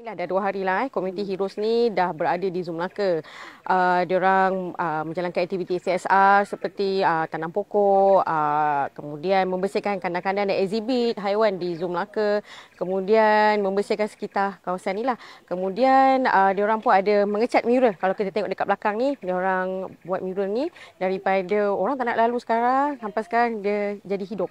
Inilah dah dua hari lah eh. Community hmm. Heroes ni dah berada di Zoom Melaka. Uh, ah, diorang uh, ah, menjalankan aktiviti CSR seperti uh, tanam pokok, uh, kemudian membersihkan kandang-kandang dan exhibit haiwan di Zoom Melaka. Kemudian membersihkan sekitar kawasan ni lah. Kemudian uh, diorang pun ada mengecat mural. Kalau kita tengok dekat belakang ni, diorang buat mural ni daripada orang tak nak lalu sekarang sampai sekarang dia jadi hidup.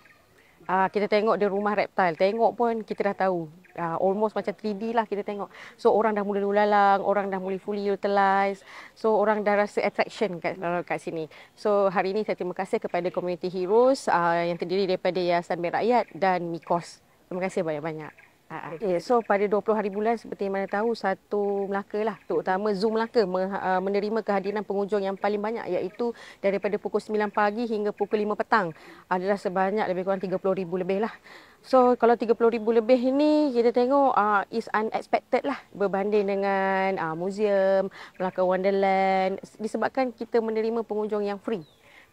Uh, kita tengok dia rumah reptile. Tengok pun kita dah tahu uh, almost macam 3D lah kita tengok. So orang dah mula lulalang, orang dah mula fully utilize. So orang dah rasa attraction kat kat sini. So hari ini saya terima kasih kepada Community Heroes uh, yang terdiri daripada Yayasan Merakyat dan Mikos. Terima kasih banyak-banyak. Uh, ah, okay. Ah. Eh, so pada 20 hari bulan seperti mana tahu satu Melaka lah terutama Zoom Melaka ah, menerima kehadiran pengunjung yang paling banyak iaitu daripada pukul 9 pagi hingga pukul 5 petang adalah sebanyak lebih kurang 30 ribu lebih lah. So kalau 30 ribu lebih ni kita tengok uh, is unexpected lah berbanding dengan uh, museum, Melaka Wonderland disebabkan kita menerima pengunjung yang free.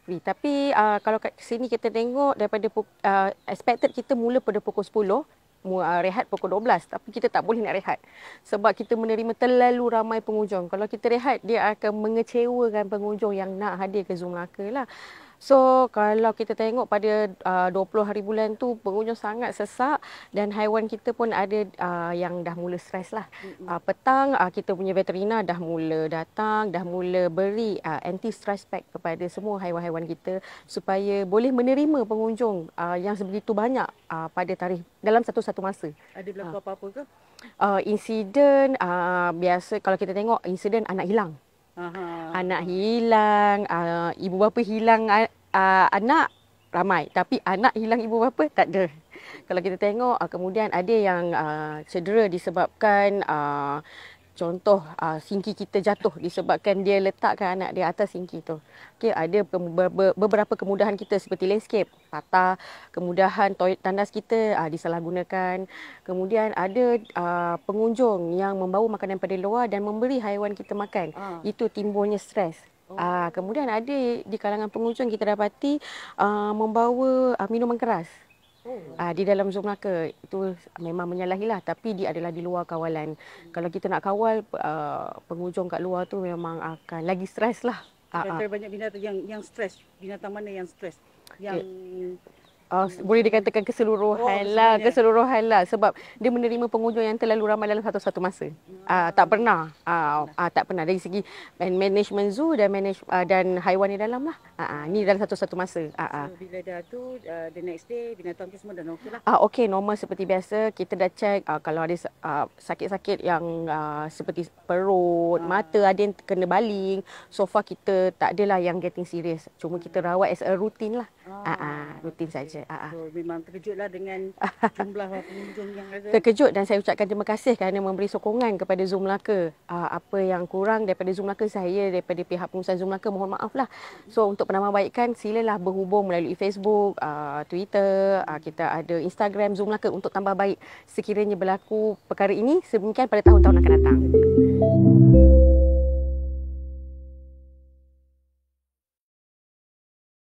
Tapi uh, kalau kat sini kita tengok daripada uh, expected kita mula pada pukul 10 Ah, rehat pukul 12 tapi kita tak boleh nak rehat sebab kita menerima terlalu ramai pengunjung. Kalau kita rehat dia akan mengecewakan pengunjung yang nak hadir ke Zoom Melaka lah. So kalau kita tengok pada uh, 20 hari bulan tu pengunjung sangat sesak dan haiwan kita pun ada uh, yang dah mula stres lah. Mm-hmm. Uh, petang uh, kita punya veterina dah mula datang, dah mula beri uh, anti-stress pack kepada semua haiwan-haiwan kita supaya boleh menerima pengunjung uh, yang sebegitu banyak uh, pada tarikh dalam satu-satu masa. Ada berlaku uh. apa-apa ke? Uh, insiden uh, biasa kalau kita tengok insiden anak hilang. Aha. Anak hilang, uh, ibu bapa hilang uh, anak ramai tapi anak hilang ibu bapa tak ada. Kalau kita tengok uh, kemudian ada yang uh, cedera disebabkan uh, contoh uh, singki kita jatuh disebabkan dia letakkan anak dia atas singki tu. Okey, ada ke- beberapa kemudahan kita seperti landscape, patah, kemudahan toilet tandas kita uh, disalahgunakan. Kemudian ada uh, pengunjung yang membawa makanan pada luar dan memberi haiwan kita makan. Uh. Itu timbulnya stres. Uh. Uh, kemudian ada di kalangan pengunjung kita dapati uh, membawa uh, minuman keras. Ah, di dalam Zoom Melaka itu memang menyalahilah tapi dia adalah di luar kawalan. Hmm. Kalau kita nak kawal uh, ah, pengunjung kat luar tu memang akan lagi stres lah. Ah, Ada ah. banyak binatang yang yang stres. Binatang mana yang stres? Yang eh, Uh, boleh dikatakan keseluruhan oh, lah, keseluruhan lah sebab dia menerima pengunjung yang terlalu ramai dalam satu-satu masa. Uh, tak pernah, uh, uh, tak pernah dari segi management zoo dan manage uh, dan haiwan di dalam lah. Uh, uh, ni dalam satu-satu masa. Uh, uh. bila dah tu, uh, the next day binatang tu semua dah normal lah? Uh, okay, normal seperti biasa. Kita dah check uh, kalau ada uh, sakit-sakit yang uh, seperti perut, uh. mata ada yang kena baling. So far kita tak adalah yang getting serious. Cuma kita hmm. rawat as a routine lah. Ah. ah, ah, rutin saja. Okay. Ah, ah, so, memang terkejutlah dengan jumlah pengunjung yang ada. Terkejut dan saya ucapkan terima kasih kerana memberi sokongan kepada Zoom Laka. Ah, apa yang kurang daripada Zoom Laka saya daripada pihak pengurusan Zoom Laka mohon maaflah. So untuk penambahbaikan silalah berhubung melalui Facebook, ah, Twitter, ah, kita ada Instagram Zoom Laka untuk tambah baik sekiranya berlaku perkara ini sebenarnya pada tahun-tahun akan datang.